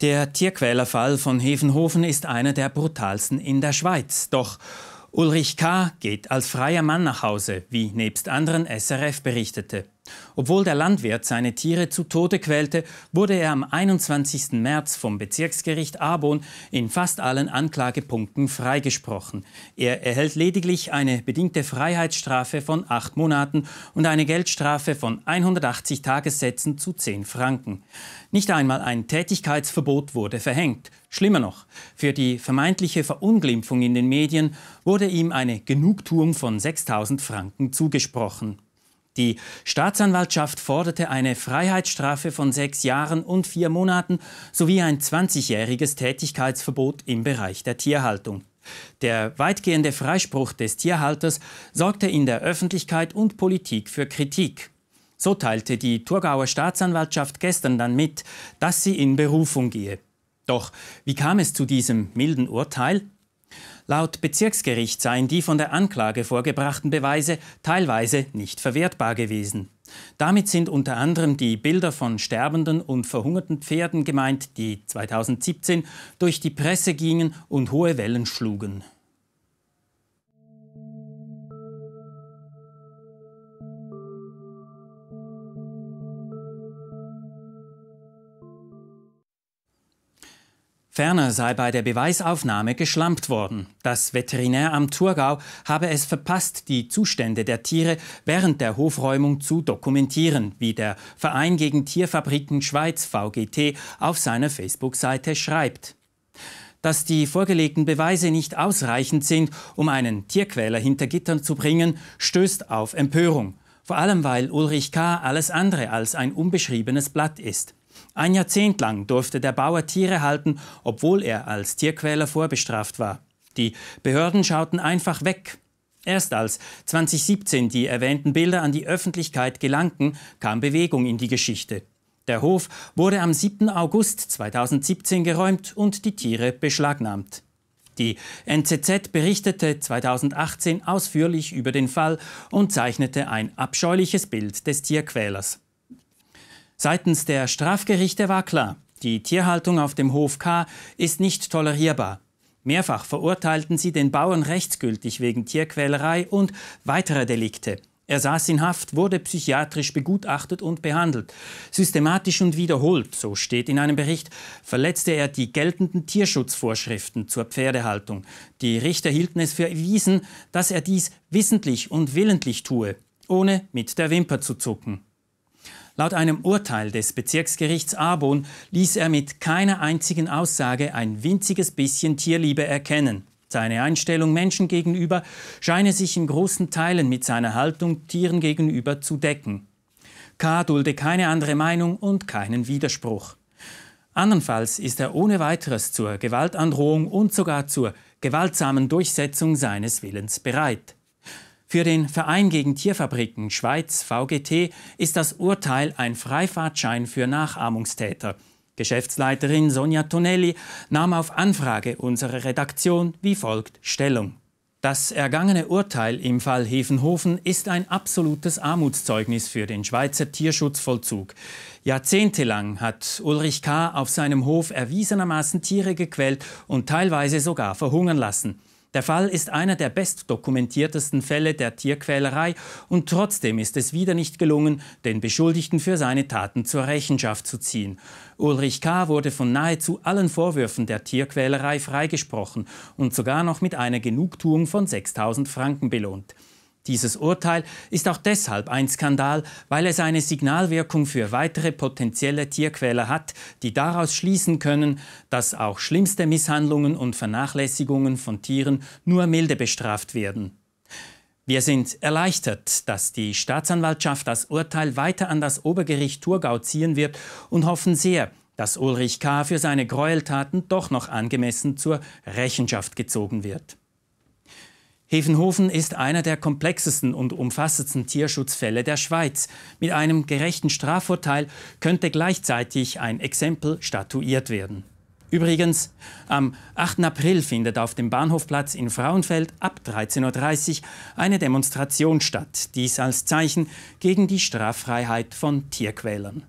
Der Tierquälerfall von Hevenhofen ist einer der brutalsten in der Schweiz. Doch Ulrich K. geht als freier Mann nach Hause, wie nebst anderen SRF berichtete. Obwohl der Landwirt seine Tiere zu Tode quälte, wurde er am 21. März vom Bezirksgericht Arbon in fast allen Anklagepunkten freigesprochen. Er erhält lediglich eine bedingte Freiheitsstrafe von acht Monaten und eine Geldstrafe von 180 Tagessätzen zu 10 Franken. Nicht einmal ein Tätigkeitsverbot wurde verhängt. Schlimmer noch, für die vermeintliche Verunglimpfung in den Medien wurde ihm eine Genugtuung von 6000 Franken zugesprochen. Die Staatsanwaltschaft forderte eine Freiheitsstrafe von sechs Jahren und vier Monaten sowie ein 20-jähriges Tätigkeitsverbot im Bereich der Tierhaltung. Der weitgehende Freispruch des Tierhalters sorgte in der Öffentlichkeit und Politik für Kritik. So teilte die Thurgauer Staatsanwaltschaft gestern dann mit, dass sie in Berufung gehe. Doch wie kam es zu diesem milden Urteil? Laut Bezirksgericht seien die von der Anklage vorgebrachten Beweise teilweise nicht verwertbar gewesen. Damit sind unter anderem die Bilder von sterbenden und verhungerten Pferden gemeint, die 2017 durch die Presse gingen und hohe Wellen schlugen. Ferner sei bei der Beweisaufnahme geschlampt worden. Das Veterinäramt Thurgau habe es verpasst, die Zustände der Tiere während der Hofräumung zu dokumentieren, wie der Verein gegen Tierfabriken Schweiz VGT auf seiner Facebook-Seite schreibt. Dass die vorgelegten Beweise nicht ausreichend sind, um einen Tierquäler hinter Gittern zu bringen, stößt auf Empörung. Vor allem, weil Ulrich K. alles andere als ein unbeschriebenes Blatt ist. Ein Jahrzehnt lang durfte der Bauer Tiere halten, obwohl er als Tierquäler vorbestraft war. Die Behörden schauten einfach weg. Erst als 2017 die erwähnten Bilder an die Öffentlichkeit gelangten, kam Bewegung in die Geschichte. Der Hof wurde am 7. August 2017 geräumt und die Tiere beschlagnahmt. Die NZZ berichtete 2018 ausführlich über den Fall und zeichnete ein abscheuliches Bild des Tierquälers. Seitens der Strafgerichte war klar, die Tierhaltung auf dem Hof K ist nicht tolerierbar. Mehrfach verurteilten sie den Bauern rechtsgültig wegen Tierquälerei und weiterer Delikte. Er saß in Haft, wurde psychiatrisch begutachtet und behandelt. Systematisch und wiederholt, so steht in einem Bericht, verletzte er die geltenden Tierschutzvorschriften zur Pferdehaltung. Die Richter hielten es für erwiesen, dass er dies wissentlich und willentlich tue, ohne mit der Wimper zu zucken. Laut einem Urteil des Bezirksgerichts Arbon ließ er mit keiner einzigen Aussage ein winziges bisschen Tierliebe erkennen. Seine Einstellung Menschen gegenüber scheine sich in großen Teilen mit seiner Haltung Tieren gegenüber zu decken. K. dulde keine andere Meinung und keinen Widerspruch. Andernfalls ist er ohne weiteres zur Gewaltandrohung und sogar zur gewaltsamen Durchsetzung seines Willens bereit. Für den Verein gegen Tierfabriken Schweiz VGT ist das Urteil ein Freifahrtschein für Nachahmungstäter. Geschäftsleiterin Sonja Tonelli nahm auf Anfrage unserer Redaktion wie folgt Stellung. Das ergangene Urteil im Fall Hefenhofen ist ein absolutes Armutszeugnis für den Schweizer Tierschutzvollzug. Jahrzehntelang hat Ulrich K. auf seinem Hof erwiesenermaßen Tiere gequält und teilweise sogar verhungern lassen. Der Fall ist einer der bestdokumentiertesten Fälle der Tierquälerei und trotzdem ist es wieder nicht gelungen, den Beschuldigten für seine Taten zur Rechenschaft zu ziehen. Ulrich K. wurde von nahezu allen Vorwürfen der Tierquälerei freigesprochen und sogar noch mit einer Genugtuung von 6000 Franken belohnt. Dieses Urteil ist auch deshalb ein Skandal, weil es eine Signalwirkung für weitere potenzielle Tierquäler hat, die daraus schließen können, dass auch schlimmste Misshandlungen und Vernachlässigungen von Tieren nur milde bestraft werden. Wir sind erleichtert, dass die Staatsanwaltschaft das Urteil weiter an das Obergericht Thurgau ziehen wird und hoffen sehr, dass Ulrich K. für seine Gräueltaten doch noch angemessen zur Rechenschaft gezogen wird. Hefenhofen ist einer der komplexesten und umfassendsten Tierschutzfälle der Schweiz. Mit einem gerechten Strafurteil könnte gleichzeitig ein Exempel statuiert werden. Übrigens, am 8. April findet auf dem Bahnhofplatz in Frauenfeld ab 13.30 Uhr eine Demonstration statt, dies als Zeichen gegen die Straffreiheit von Tierquälern.